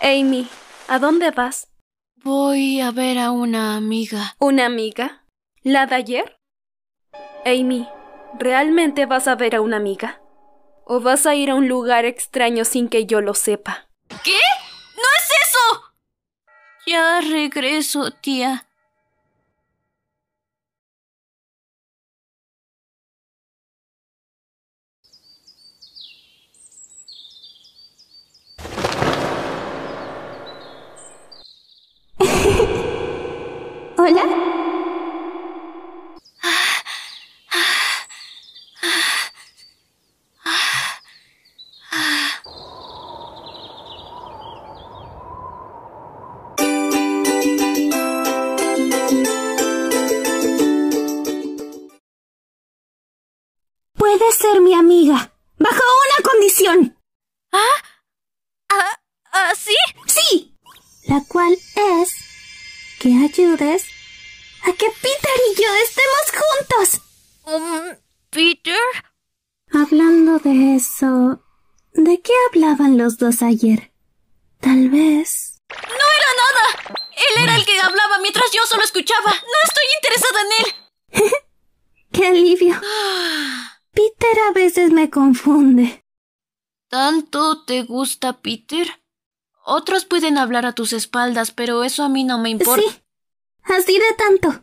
Amy, ¿a dónde vas? Voy a ver a una amiga. ¿Una amiga? ¿La de ayer? Amy, ¿realmente vas a ver a una amiga? ¿O vas a ir a un lugar extraño sin que yo lo sepa? ¿Qué? ¡No es eso! Ya regreso, tía. Puede Puedes ser mi amiga, bajo una condición. ¿Ah? ¿Ah? ¿Ah sí? Sí. La cual es que ayudes que Peter y yo estemos juntos. ¿Peter? Hablando de eso, ¿de qué hablaban los dos ayer? Tal vez. ¡No era nada! Él era el que hablaba mientras yo solo escuchaba. No estoy interesada en él. ¡Qué alivio! Ah. Peter a veces me confunde. ¿Tanto te gusta Peter? Otros pueden hablar a tus espaldas, pero eso a mí no me importa. Así de tanto.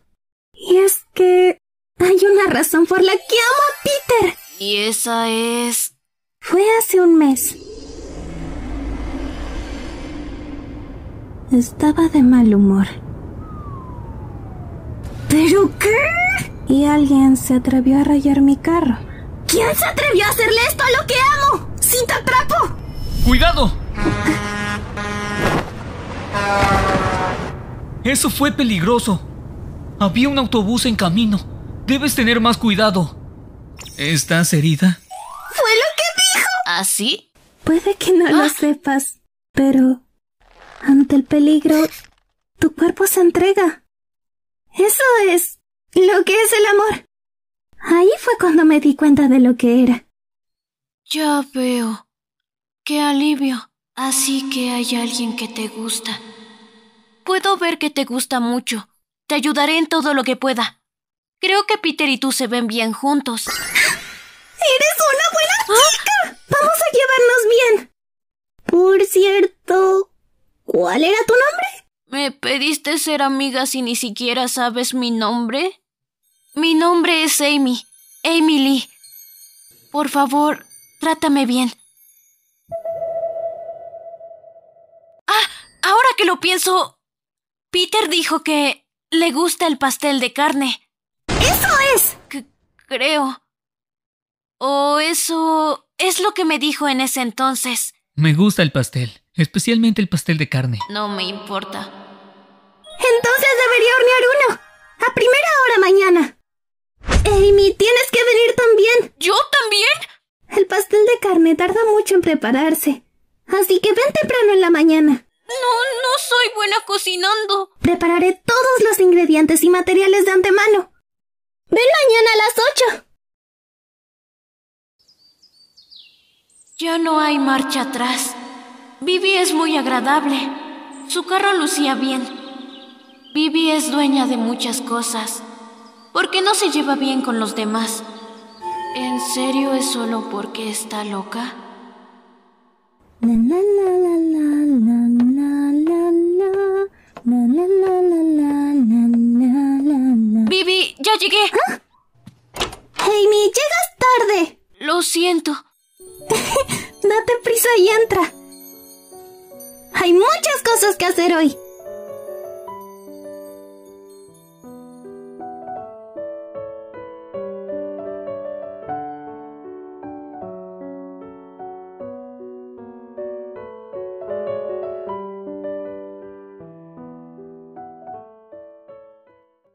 Y es que hay una razón por la que amo a Peter. Y esa es... Fue hace un mes. Estaba de mal humor. ¿Pero qué? Y alguien se atrevió a rayar mi carro. ¿Quién se atrevió a hacerle esto a lo que amo? ¡Sin te atrapo! ¡Cuidado! Eso fue peligroso. Había un autobús en camino. Debes tener más cuidado. ¿Estás herida? Fue lo que dijo. ¿Así? ¿Ah, Puede que no lo ah. sepas, pero ante el peligro, tu cuerpo se entrega. Eso es lo que es el amor. Ahí fue cuando me di cuenta de lo que era. Ya veo. Qué alivio. Así que hay alguien que te gusta. Puedo ver que te gusta mucho. Te ayudaré en todo lo que pueda. Creo que Peter y tú se ven bien juntos. ¡Eres una buena chica! Vamos a llevarnos bien. Por cierto, ¿cuál era tu nombre? ¿Me pediste ser amiga si ni siquiera sabes mi nombre? Mi nombre es Amy. Amy Lee. Por favor, trátame bien. Ah, ahora que lo pienso, Peter dijo que le gusta el pastel de carne. ¡Eso es! creo. O eso es lo que me dijo en ese entonces. Me gusta el pastel, especialmente el pastel de carne. No me importa. Entonces debería hornear uno. A primera hora mañana. Amy, eh, tienes que venir también. ¿Yo también? El pastel de carne tarda mucho en prepararse. Así que ven temprano en la mañana. No, no soy buena cocinando. Prepararé todos los ingredientes y materiales de antemano. Ven mañana a las ocho. Ya no hay marcha atrás. Vivi es muy agradable. Su carro lucía bien. Vivi es dueña de muchas cosas. Porque no se lleva bien con los demás. ¿En serio es solo porque está loca? llegas tarde. Lo siento. Date prisa y entra. Hay muchas cosas que hacer hoy.